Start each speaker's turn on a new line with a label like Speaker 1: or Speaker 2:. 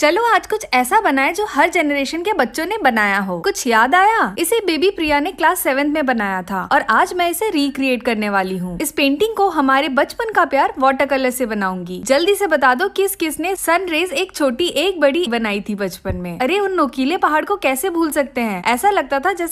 Speaker 1: चलो आज कुछ ऐसा बनाए जो हर जनरेशन के बच्चों ने बनाया हो कुछ याद आया इसे बेबी प्रिया ने क्लास सेवेंथ में बनाया था और आज मैं इसे रिक्रिएट करने वाली हूँ इस पेंटिंग को हमारे बचपन का प्यार वाटर कलर से बनाऊंगी जल्दी से बता दो किस किस ने सन रेज एक छोटी एक बड़ी बनाई थी बचपन में अरे उन नोकीले पहाड़ को कैसे भूल सकते हैं ऐसा लगता था जैसे